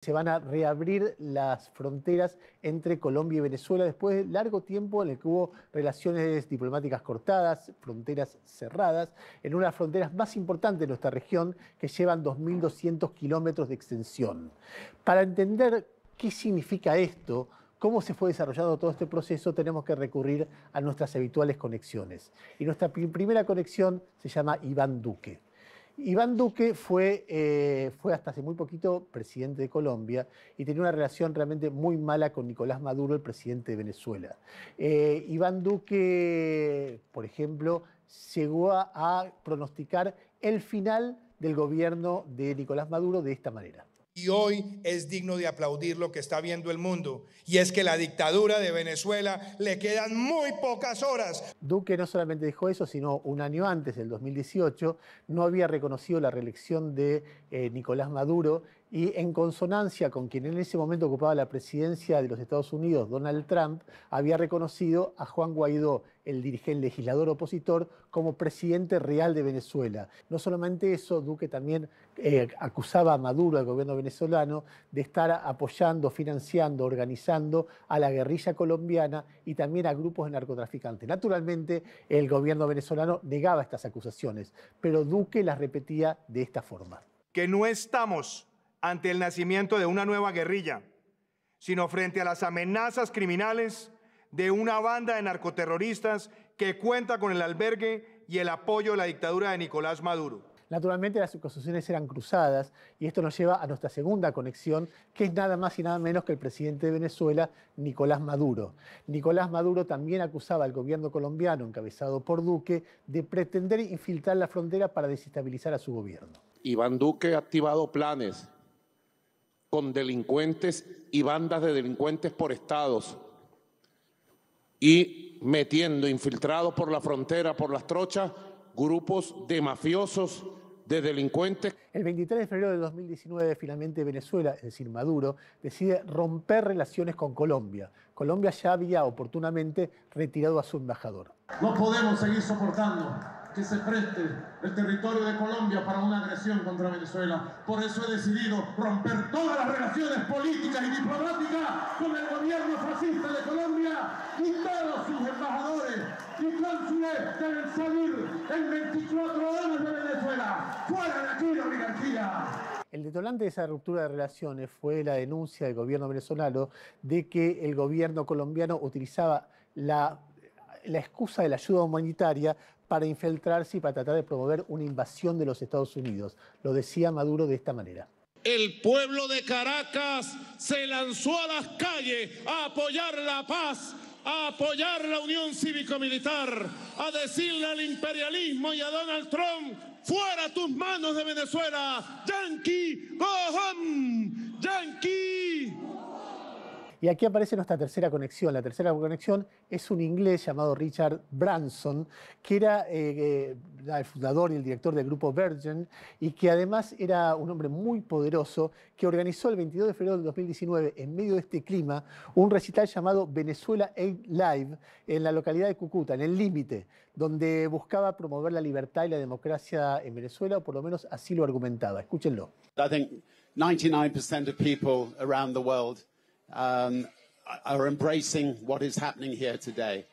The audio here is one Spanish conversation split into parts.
se van a reabrir las fronteras entre Colombia y Venezuela después de largo tiempo en el que hubo relaciones diplomáticas cortadas, fronteras cerradas, en una de las fronteras más importantes de nuestra región que llevan 2.200 kilómetros de extensión. Para entender qué significa esto, cómo se fue desarrollando todo este proceso, tenemos que recurrir a nuestras habituales conexiones. Y nuestra primera conexión se llama Iván Duque. Iván Duque fue, eh, fue hasta hace muy poquito presidente de Colombia y tenía una relación realmente muy mala con Nicolás Maduro, el presidente de Venezuela. Eh, Iván Duque, por ejemplo, llegó a pronosticar el final del gobierno de Nicolás Maduro de esta manera y hoy es digno de aplaudir lo que está viendo el mundo. Y es que la dictadura de Venezuela le quedan muy pocas horas. Duque no solamente dijo eso, sino un año antes, el 2018, no había reconocido la reelección de eh, Nicolás Maduro y en consonancia con quien en ese momento ocupaba la presidencia de los Estados Unidos, Donald Trump, había reconocido a Juan Guaidó, el dirigente legislador opositor, como presidente real de Venezuela. No solamente eso, Duque también eh, acusaba a Maduro, al gobierno venezolano, de estar apoyando, financiando, organizando a la guerrilla colombiana y también a grupos de narcotraficantes. Naturalmente, el gobierno venezolano negaba estas acusaciones, pero Duque las repetía de esta forma. Que no estamos ante el nacimiento de una nueva guerrilla, sino frente a las amenazas criminales de una banda de narcoterroristas que cuenta con el albergue y el apoyo de la dictadura de Nicolás Maduro. Naturalmente las acusaciones eran cruzadas y esto nos lleva a nuestra segunda conexión, que es nada más y nada menos que el presidente de Venezuela, Nicolás Maduro. Nicolás Maduro también acusaba al gobierno colombiano, encabezado por Duque, de pretender infiltrar la frontera para desestabilizar a su gobierno. Iván Duque ha activado planes con delincuentes y bandas de delincuentes por estados y metiendo infiltrados por la frontera, por las trochas, grupos de mafiosos, de delincuentes. El 23 de febrero de 2019, finalmente Venezuela, es decir, Maduro, decide romper relaciones con Colombia. Colombia ya había oportunamente retirado a su embajador. No podemos seguir soportando que se preste el territorio de Colombia para una agresión contra Venezuela. Por eso he decidido romper todas las relaciones políticas y diplomáticas con el gobierno fascista de Colombia y todos sus embajadores y cónsules deben salir en 24 horas de Venezuela. ¡Fuera de aquí la oligarquía! El detonante de esa ruptura de relaciones fue la denuncia del gobierno venezolano de que el gobierno colombiano utilizaba la, la excusa de la ayuda humanitaria para infiltrarse y para tratar de promover una invasión de los Estados Unidos. Lo decía Maduro de esta manera. El pueblo de Caracas se lanzó a las calles a apoyar la paz, a apoyar la unión cívico-militar, a decirle al imperialismo y a Donald Trump, fuera tus manos de Venezuela, Yankee, go home, Yankee. Y aquí aparece nuestra tercera conexión. La tercera conexión es un inglés llamado Richard Branson, que eh, eh, era el fundador y el director del grupo Virgin, y que además era un hombre muy poderoso, que organizó el 22 de febrero de 2019, en medio de este clima, un recital llamado Venezuela Aid Live en la localidad de Cúcuta, en el límite, donde buscaba promover la libertad y la democracia en Venezuela, o por lo menos así lo argumentaba. Escúchenlo. 99% um, are embracing what is happening here today.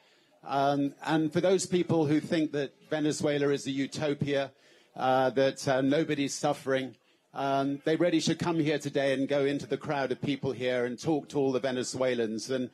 Um, and for those people who think that Venezuela is a utopia, uh, that uh, nobody's suffering, um, they really should come here today and go into the crowd of people here and talk to all the Venezuelans and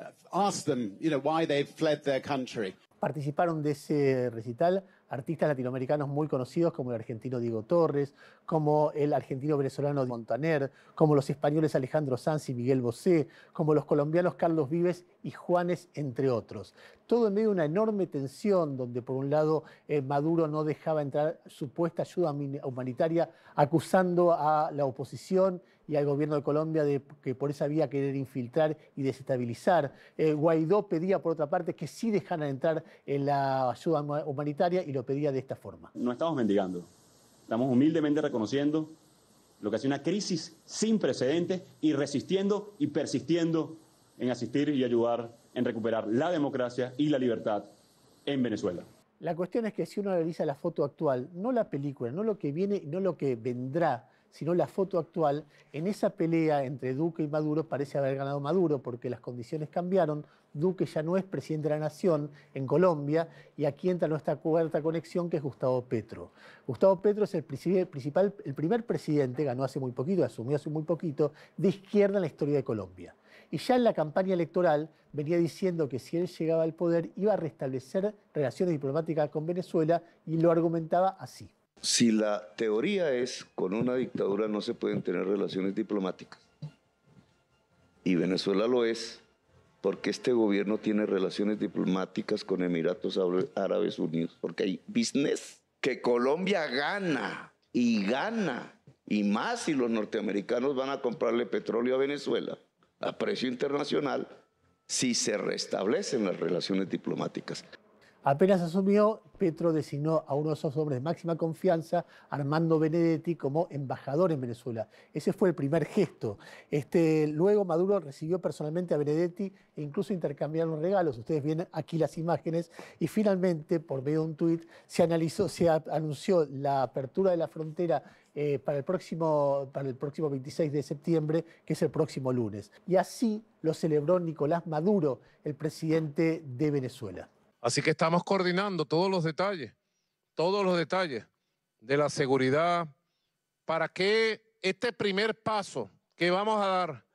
uh, ask them, you know, why they've fled their country. Participaron de ese recital artistas latinoamericanos muy conocidos como el argentino Diego Torres, como el argentino venezolano Montaner, como los españoles Alejandro Sanz y Miguel Bosé, como los colombianos Carlos Vives y Juanes, entre otros. Todo en medio de una enorme tensión donde, por un lado, eh, Maduro no dejaba entrar supuesta ayuda humanitaria acusando a la oposición y al gobierno de Colombia de que por esa vía querer infiltrar y desestabilizar. Eh, Guaidó pedía, por otra parte, que sí dejaran entrar en eh, la ayuda humanitaria y lo pedía de esta forma. No estamos mendigando, estamos humildemente reconociendo lo que ha una crisis sin precedentes y resistiendo y persistiendo en asistir y ayudar en recuperar la democracia y la libertad en Venezuela. La cuestión es que si uno analiza la foto actual, no la película, no lo que viene, no lo que vendrá, sino la foto actual, en esa pelea entre Duque y Maduro parece haber ganado Maduro porque las condiciones cambiaron, Duque ya no es presidente de la Nación en Colombia y aquí entra nuestra cuarta conexión que es Gustavo Petro. Gustavo Petro es el, principal, el primer presidente, ganó hace muy poquito, asumió hace muy poquito, de izquierda en la historia de Colombia. Y ya en la campaña electoral venía diciendo que si él llegaba al poder iba a restablecer relaciones diplomáticas con Venezuela y lo argumentaba así si la teoría es con una dictadura no se pueden tener relaciones diplomáticas, y Venezuela lo es, porque este gobierno tiene relaciones diplomáticas con Emiratos Árabes Unidos, porque hay business que Colombia gana y gana, y más si los norteamericanos van a comprarle petróleo a Venezuela a precio internacional, si se restablecen las relaciones diplomáticas. Apenas asumió, Petro designó a uno de esos hombres de máxima confianza, Armando Benedetti, como embajador en Venezuela. Ese fue el primer gesto. Este, luego Maduro recibió personalmente a Benedetti e incluso intercambiaron regalos. Ustedes ven aquí las imágenes. Y finalmente, por medio de un tuit, se, anunció la apertura de la frontera eh, para, el próximo, para el próximo 26 de septiembre, que es el próximo lunes. Y así lo celebró Nicolás Maduro, el presidente de Venezuela. Así que estamos coordinando todos los detalles, todos los detalles de la seguridad para que este primer paso que vamos a dar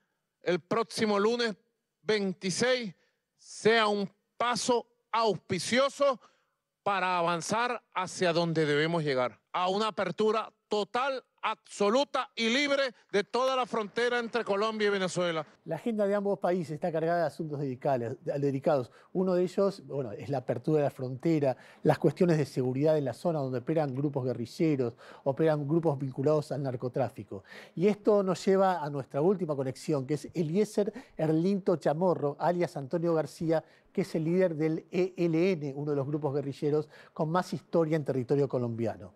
el próximo lunes 26 sea un paso auspicioso para avanzar hacia donde debemos llegar, a una apertura total absoluta y libre de toda la frontera entre Colombia y Venezuela. La agenda de ambos países está cargada de asuntos dedicados. Uno de ellos, bueno, es la apertura de la frontera, las cuestiones de seguridad en la zona donde operan grupos guerrilleros, operan grupos vinculados al narcotráfico. Y esto nos lleva a nuestra última conexión, que es Eliezer Erlinto Chamorro, alias Antonio García, que es el líder del ELN, uno de los grupos guerrilleros con más historia en territorio colombiano.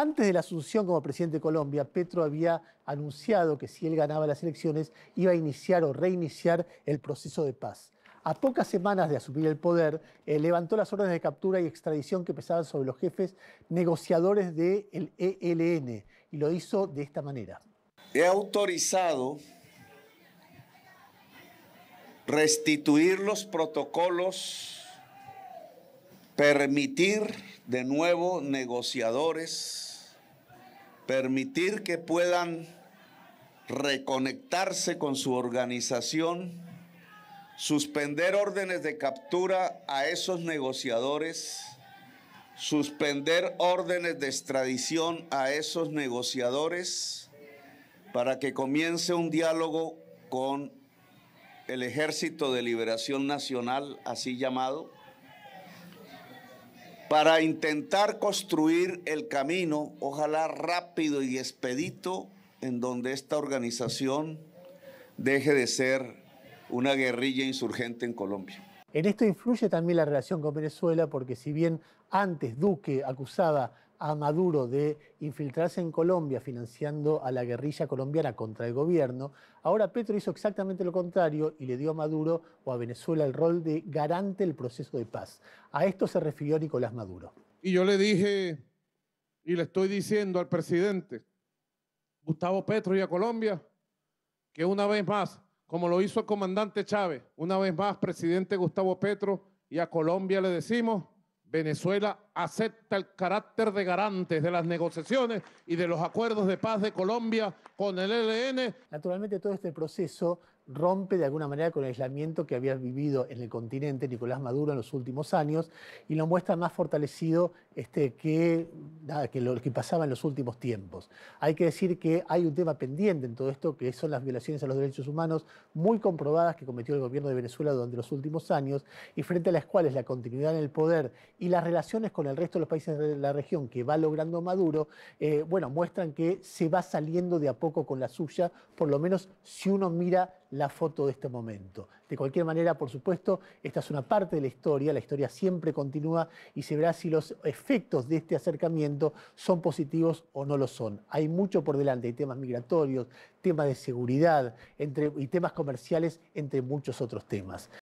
Antes de la asunción como presidente de Colombia, Petro había anunciado que si él ganaba las elecciones iba a iniciar o reiniciar el proceso de paz. A pocas semanas de asumir el poder, eh, levantó las órdenes de captura y extradición que pesaban sobre los jefes negociadores del ELN y lo hizo de esta manera. He autorizado restituir los protocolos, permitir de nuevo negociadores permitir que puedan reconectarse con su organización, suspender órdenes de captura a esos negociadores, suspender órdenes de extradición a esos negociadores para que comience un diálogo con el Ejército de Liberación Nacional, así llamado, para intentar construir el camino, ojalá rápido y expedito, en donde esta organización deje de ser una guerrilla insurgente en Colombia. En esto influye también la relación con Venezuela, porque si bien antes Duque acusaba a Maduro de infiltrarse en Colombia financiando a la guerrilla colombiana contra el gobierno, ahora Petro hizo exactamente lo contrario y le dio a Maduro o a Venezuela el rol de garante del proceso de paz. A esto se refirió Nicolás Maduro. Y yo le dije y le estoy diciendo al presidente Gustavo Petro y a Colombia que una vez más, como lo hizo el comandante Chávez, una vez más, presidente Gustavo Petro y a Colombia le decimos Venezuela acepta el carácter de garantes de las negociaciones y de los acuerdos de paz de Colombia con el ELN. Naturalmente todo este proceso rompe de alguna manera con el aislamiento que había vivido en el continente Nicolás Maduro en los últimos años y lo muestra más fortalecido este, que, que lo que pasaba en los últimos tiempos. Hay que decir que hay un tema pendiente en todo esto, que son las violaciones a los derechos humanos muy comprobadas que cometió el gobierno de Venezuela durante los últimos años y frente a las cuales la continuidad en el poder y las relaciones con el resto de los países de la región que va logrando Maduro, eh, bueno, muestran que se va saliendo de a poco con la suya, por lo menos si uno mira la foto de este momento. De cualquier manera, por supuesto, esta es una parte de la historia, la historia siempre continúa y se verá si los efectos de este acercamiento son positivos o no lo son. Hay mucho por delante, hay temas migratorios, temas de seguridad y temas comerciales, entre muchos otros temas.